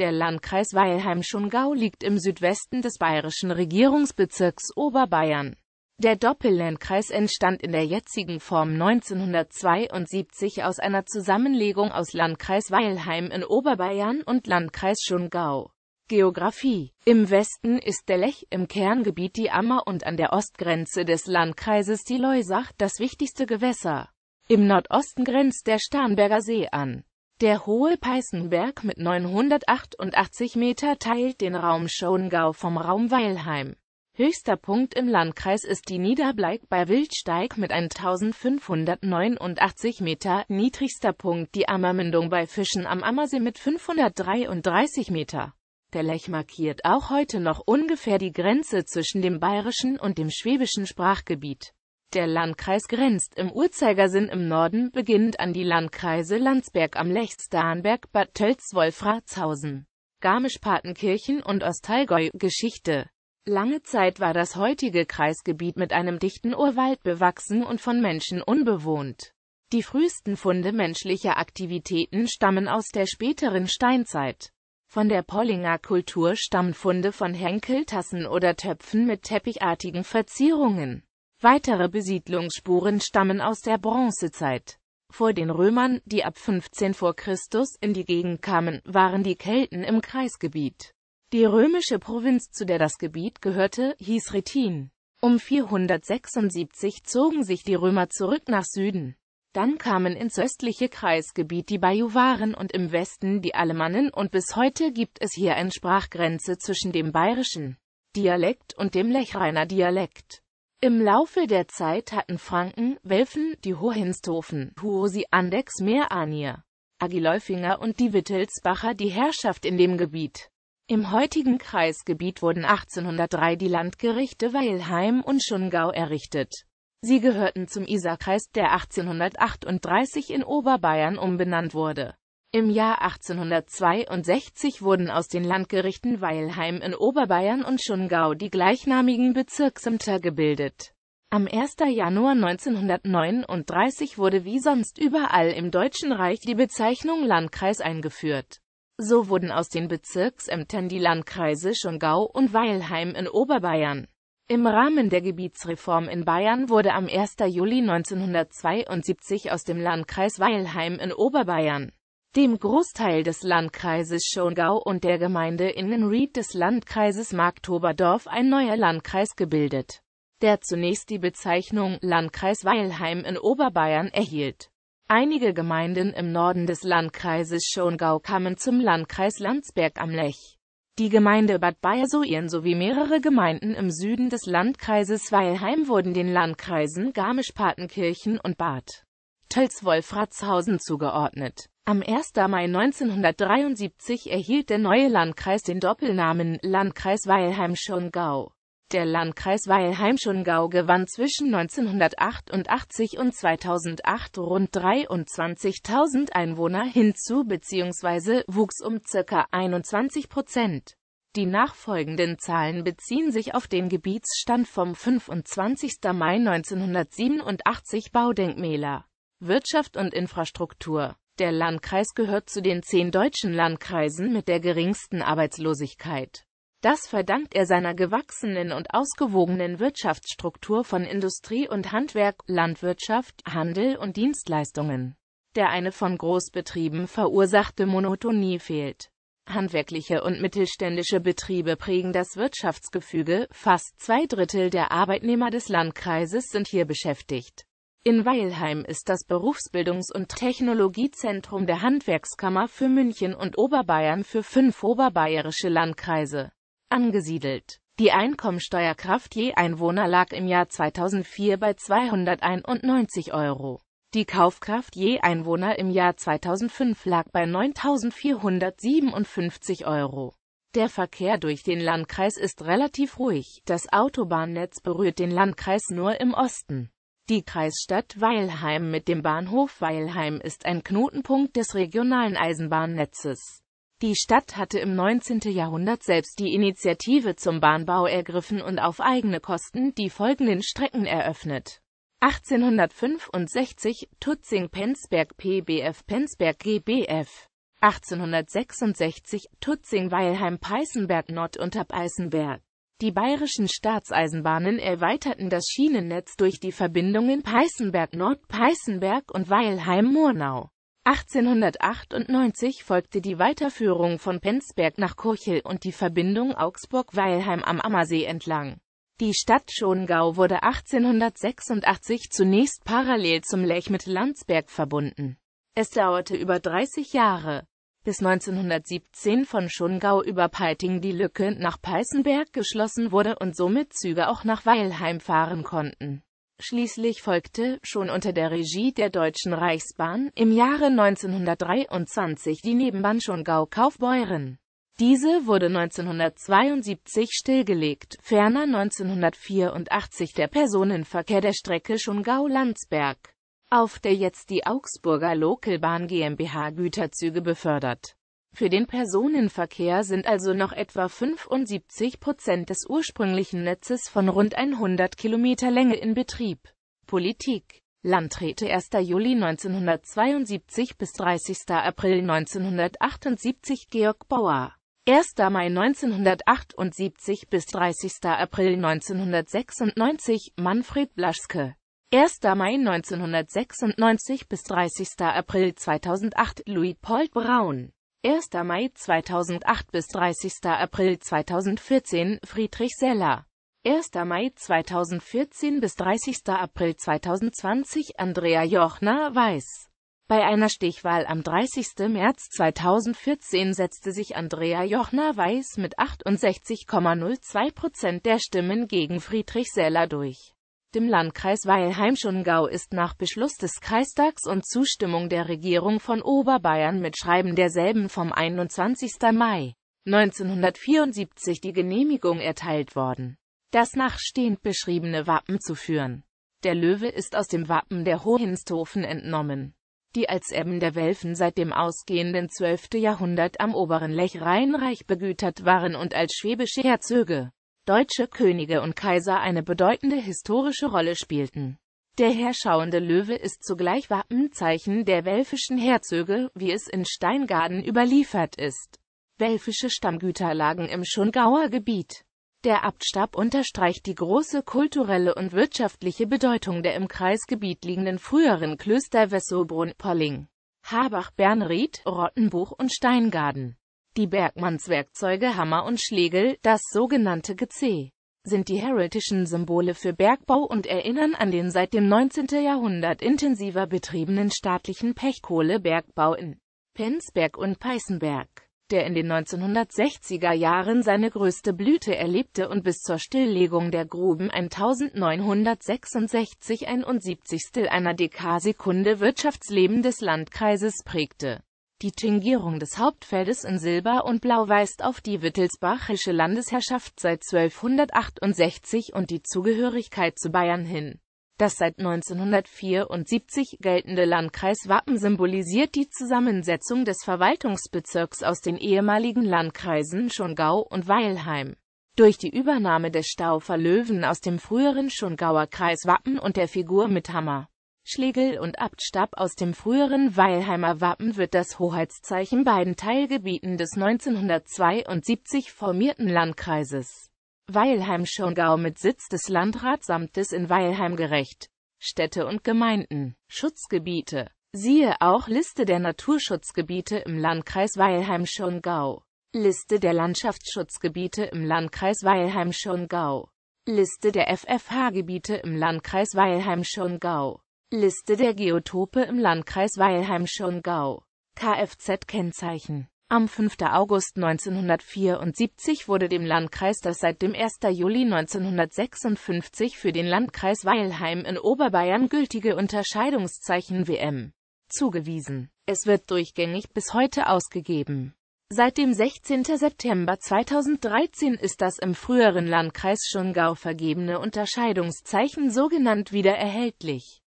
Der Landkreis Weilheim-Schongau liegt im Südwesten des bayerischen Regierungsbezirks Oberbayern. Der Doppellandkreis entstand in der jetzigen Form 1972 aus einer Zusammenlegung aus Landkreis Weilheim in Oberbayern und Landkreis Schongau. Geografie Im Westen ist der Lech, im Kerngebiet die Ammer und an der Ostgrenze des Landkreises die Leusach das wichtigste Gewässer. Im Nordosten grenzt der Starnberger See an. Der hohe Peißenberg mit 988 Meter teilt den Raum Schongau vom Raum Weilheim. Höchster Punkt im Landkreis ist die Niederbleik bei Wildsteig mit 1589 Meter, niedrigster Punkt die Ammermündung bei Fischen am Ammersee mit 533 Meter. Der Lech markiert auch heute noch ungefähr die Grenze zwischen dem bayerischen und dem schwäbischen Sprachgebiet. Der Landkreis grenzt im Uhrzeigersinn im Norden beginnend an die Landkreise Landsberg am Lech, Starnberg, Bad Tölz, Wolfratshausen, Garmisch-Partenkirchen und Ostallgäu. Geschichte Lange Zeit war das heutige Kreisgebiet mit einem dichten Urwald bewachsen und von Menschen unbewohnt. Die frühesten Funde menschlicher Aktivitäten stammen aus der späteren Steinzeit. Von der Pollinger Kultur stammen Funde von Henkeltassen oder Töpfen mit teppichartigen Verzierungen. Weitere Besiedlungsspuren stammen aus der Bronzezeit. Vor den Römern, die ab 15 vor Christus in die Gegend kamen, waren die Kelten im Kreisgebiet. Die römische Provinz, zu der das Gebiet gehörte, hieß Retin. Um 476 zogen sich die Römer zurück nach Süden. Dann kamen ins östliche Kreisgebiet die Bajuwaren und im Westen die Alemannen und bis heute gibt es hier eine Sprachgrenze zwischen dem bayerischen Dialekt und dem Lechreiner Dialekt. Im Laufe der Zeit hatten Franken, Welfen, die Hohenstofen, Huosi-Andex, Meeranier, Agiläufinger und die Wittelsbacher die Herrschaft in dem Gebiet. Im heutigen Kreisgebiet wurden 1803 die Landgerichte Weilheim und Schungau errichtet. Sie gehörten zum Isarkreis, der 1838 in Oberbayern umbenannt wurde. Im Jahr 1862 wurden aus den Landgerichten Weilheim in Oberbayern und Schungau die gleichnamigen Bezirksämter gebildet. Am 1. Januar 1939 wurde wie sonst überall im Deutschen Reich die Bezeichnung Landkreis eingeführt. So wurden aus den Bezirksämtern die Landkreise Schongau und Weilheim in Oberbayern. Im Rahmen der Gebietsreform in Bayern wurde am 1. Juli 1972 aus dem Landkreis Weilheim in Oberbayern dem Großteil des Landkreises Schongau und der Gemeinde Innenried des Landkreises Marktoberdorf ein neuer Landkreis gebildet, der zunächst die Bezeichnung Landkreis Weilheim in Oberbayern erhielt. Einige Gemeinden im Norden des Landkreises Schongau kamen zum Landkreis Landsberg am Lech. Die Gemeinde Bad Bayersoien sowie mehrere Gemeinden im Süden des Landkreises Weilheim wurden den Landkreisen Garmisch-Partenkirchen und Bad tölz wolfratshausen zugeordnet. Am 1. Mai 1973 erhielt der neue Landkreis den Doppelnamen Landkreis Weilheim-Schongau. Der Landkreis Weilheim-Schongau gewann zwischen 1988 und 2008 rund 23.000 Einwohner hinzu bzw. wuchs um ca. 21 Prozent. Die nachfolgenden Zahlen beziehen sich auf den Gebietsstand vom 25. Mai 1987 Baudenkmäler. Wirtschaft und Infrastruktur. Der Landkreis gehört zu den zehn deutschen Landkreisen mit der geringsten Arbeitslosigkeit. Das verdankt er seiner gewachsenen und ausgewogenen Wirtschaftsstruktur von Industrie und Handwerk, Landwirtschaft, Handel und Dienstleistungen. Der eine von Großbetrieben verursachte Monotonie fehlt. Handwerkliche und mittelständische Betriebe prägen das Wirtschaftsgefüge, fast zwei Drittel der Arbeitnehmer des Landkreises sind hier beschäftigt. In Weilheim ist das Berufsbildungs- und Technologiezentrum der Handwerkskammer für München und Oberbayern für fünf oberbayerische Landkreise angesiedelt. Die Einkommensteuerkraft je Einwohner lag im Jahr 2004 bei 291 Euro. Die Kaufkraft je Einwohner im Jahr 2005 lag bei 9.457 Euro. Der Verkehr durch den Landkreis ist relativ ruhig, das Autobahnnetz berührt den Landkreis nur im Osten. Die Kreisstadt Weilheim mit dem Bahnhof Weilheim ist ein Knotenpunkt des regionalen Eisenbahnnetzes. Die Stadt hatte im 19. Jahrhundert selbst die Initiative zum Bahnbau ergriffen und auf eigene Kosten die folgenden Strecken eröffnet. 1865 Tutzing-Penzberg PBF Penzberg GBF 1866 Tutzing-Weilheim-Peißenberg Nord unter Peißenberg die bayerischen Staatseisenbahnen erweiterten das Schienennetz durch die Verbindungen Peißenberg-Nord, Peißenberg und Weilheim-Murnau. 1898 folgte die Weiterführung von Penzberg nach Kurchel und die Verbindung Augsburg-Weilheim am Ammersee entlang. Die Stadt Schongau wurde 1886 zunächst parallel zum Lech mit Landsberg verbunden. Es dauerte über 30 Jahre, bis 1917 von Schongau über Peiting die Lücke nach Peißenberg geschlossen wurde und somit Züge auch nach Weilheim fahren konnten. Schließlich folgte, schon unter der Regie der Deutschen Reichsbahn, im Jahre 1923 die Nebenbahn Schongau-Kaufbeuren. Diese wurde 1972 stillgelegt, ferner 1984 der Personenverkehr der Strecke Schongau-Landsberg auf der jetzt die Augsburger Localbahn GmbH Güterzüge befördert. Für den Personenverkehr sind also noch etwa 75 Prozent des ursprünglichen Netzes von rund 100 Kilometer Länge in Betrieb. Politik Landräte 1. Juli 1972 bis 30. April 1978 Georg Bauer 1. Mai 1978 bis 30. April 1996 Manfred Blaschke 1. Mai 1996 bis 30. April 2008 Louis Paul Braun 1. Mai 2008 bis 30. April 2014 Friedrich Seller 1. Mai 2014 bis 30. April 2020 Andrea Jochner Weiß bei einer Stichwahl am 30. März 2014 setzte sich Andrea Jochner-Weiß mit 68,02 Prozent der Stimmen gegen Friedrich Seller durch dem Landkreis Weilheim-Schongau ist nach Beschluss des Kreistags und Zustimmung der Regierung von Oberbayern mit Schreiben derselben vom 21. Mai 1974 die Genehmigung erteilt worden, das nachstehend beschriebene Wappen zu führen. Der Löwe ist aus dem Wappen der Hohenstofen entnommen, die als Erben der Welfen seit dem ausgehenden 12. Jahrhundert am oberen Lech Rheinreich begütert waren und als schwäbische Herzöge deutsche Könige und Kaiser eine bedeutende historische Rolle spielten. Der herrschauende Löwe ist zugleich Wappenzeichen der welfischen Herzöge, wie es in Steingaden überliefert ist. Welfische Stammgüter lagen im Schongauer Gebiet. Der Abtstab unterstreicht die große kulturelle und wirtschaftliche Bedeutung der im Kreisgebiet liegenden früheren Klöster Wesselbrunn, Polling, Habach-Bernried, Rottenbuch und Steingaden. Die Bergmannswerkzeuge Hammer und Schlegel, das sogenannte GC, sind die heraldischen Symbole für Bergbau und erinnern an den seit dem 19. Jahrhundert intensiver betriebenen staatlichen Pechkohlebergbau in Penzberg und Peißenberg, der in den 1960er Jahren seine größte Blüte erlebte und bis zur Stilllegung der Gruben 1966 71 einer Dekasekunde Wirtschaftsleben des Landkreises prägte die Tingierung des Hauptfeldes in Silber und Blau weist auf die wittelsbachische Landesherrschaft seit 1268 und die Zugehörigkeit zu Bayern hin. Das seit 1974 geltende Landkreiswappen symbolisiert die Zusammensetzung des Verwaltungsbezirks aus den ehemaligen Landkreisen Schongau und Weilheim. Durch die Übernahme des Staufer Löwen aus dem früheren Schongauer Kreiswappen und der Figur mit Hammer Schlegel und Abtstab aus dem früheren Weilheimer Wappen wird das Hoheitszeichen beiden Teilgebieten des 1972 formierten Landkreises Weilheim-Schongau mit Sitz des Landratsamtes in Weilheim gerecht. Städte und Gemeinden, Schutzgebiete. Siehe auch Liste der Naturschutzgebiete im Landkreis Weilheim-Schongau. Liste der Landschaftsschutzgebiete im Landkreis Weilheim-Schongau. Liste der FFH-Gebiete im Landkreis Weilheim-Schongau Liste der Geotope im Landkreis Weilheim-Schongau. Kfz-Kennzeichen. Am 5. August 1974 wurde dem Landkreis das seit dem 1. Juli 1956 für den Landkreis Weilheim in Oberbayern gültige Unterscheidungszeichen WM zugewiesen. Es wird durchgängig bis heute ausgegeben. Seit dem 16. September 2013 ist das im früheren Landkreis Schongau vergebene Unterscheidungszeichen so genannt wieder erhältlich.